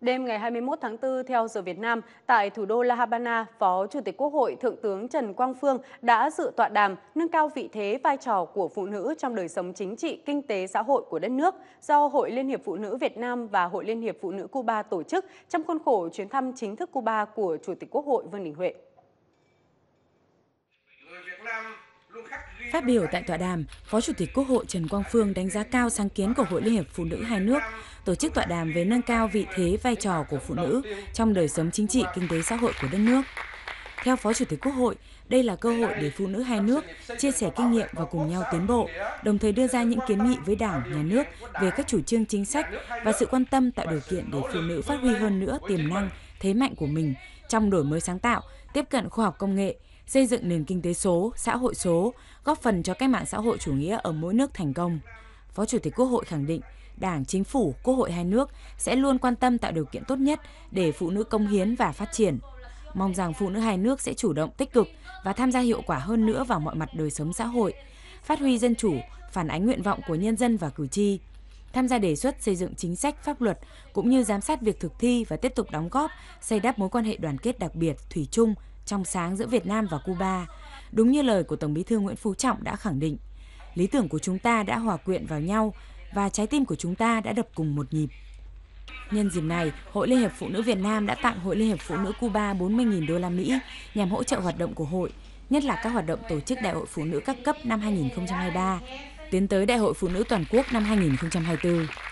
Đêm ngày 21 tháng 4 theo giờ Việt Nam, tại thủ đô La Habana, Phó Chủ tịch Quốc hội Thượng tướng Trần Quang Phương đã dự tọa đàm nâng cao vị thế vai trò của phụ nữ trong đời sống chính trị, kinh tế, xã hội của đất nước do Hội Liên hiệp Phụ nữ Việt Nam và Hội Liên hiệp Phụ nữ Cuba tổ chức trong khuôn khổ chuyến thăm chính thức Cuba của Chủ tịch Quốc hội Vương Đình Huệ. Phát biểu tại tọa đàm, Phó Chủ tịch Quốc hội Trần Quang Phương đánh giá cao sáng kiến của Hội Liên hiệp Phụ nữ hai nước tổ chức tọa đàm về nâng cao vị thế vai trò của phụ nữ trong đời sống chính trị, kinh tế xã hội của đất nước. Theo Phó Chủ tịch Quốc hội, đây là cơ hội để phụ nữ hai nước chia sẻ kinh nghiệm và cùng nhau tiến bộ, đồng thời đưa ra những kiến nghị với Đảng, Nhà nước về các chủ trương chính sách và sự quan tâm tạo điều kiện để phụ nữ phát huy hơn nữa tiềm năng, thế mạnh của mình trong đổi mới sáng tạo, tiếp cận khoa học công nghệ, xây dựng nền kinh tế số, xã hội số, góp phần cho cách mạng xã hội chủ nghĩa ở mỗi nước thành công. Phó Chủ tịch Quốc hội khẳng định, Đảng, Chính phủ, Quốc hội hai nước sẽ luôn quan tâm tạo điều kiện tốt nhất để phụ nữ công hiến và phát triển. Mong rằng phụ nữ hai nước sẽ chủ động tích cực và tham gia hiệu quả hơn nữa vào mọi mặt đời sống xã hội, phát huy dân chủ, phản ánh nguyện vọng của nhân dân và cử tri tham gia đề xuất xây dựng chính sách pháp luật cũng như giám sát việc thực thi và tiếp tục đóng góp xây đắp mối quan hệ đoàn kết đặc biệt thủy chung trong sáng giữa Việt Nam và Cuba. Đúng như lời của Tổng Bí thư Nguyễn Phú Trọng đã khẳng định, lý tưởng của chúng ta đã hòa quyện vào nhau và trái tim của chúng ta đã đập cùng một nhịp. Nhân dịp này, Hội Liên hiệp Phụ nữ Việt Nam đã tặng Hội Liên hiệp Phụ nữ Cuba 40.000 đô la Mỹ nhằm hỗ trợ hoạt động của hội, nhất là các hoạt động tổ chức Đại hội Phụ nữ các cấp năm 2023, tiến tới Đại hội Phụ nữ toàn quốc năm 2024.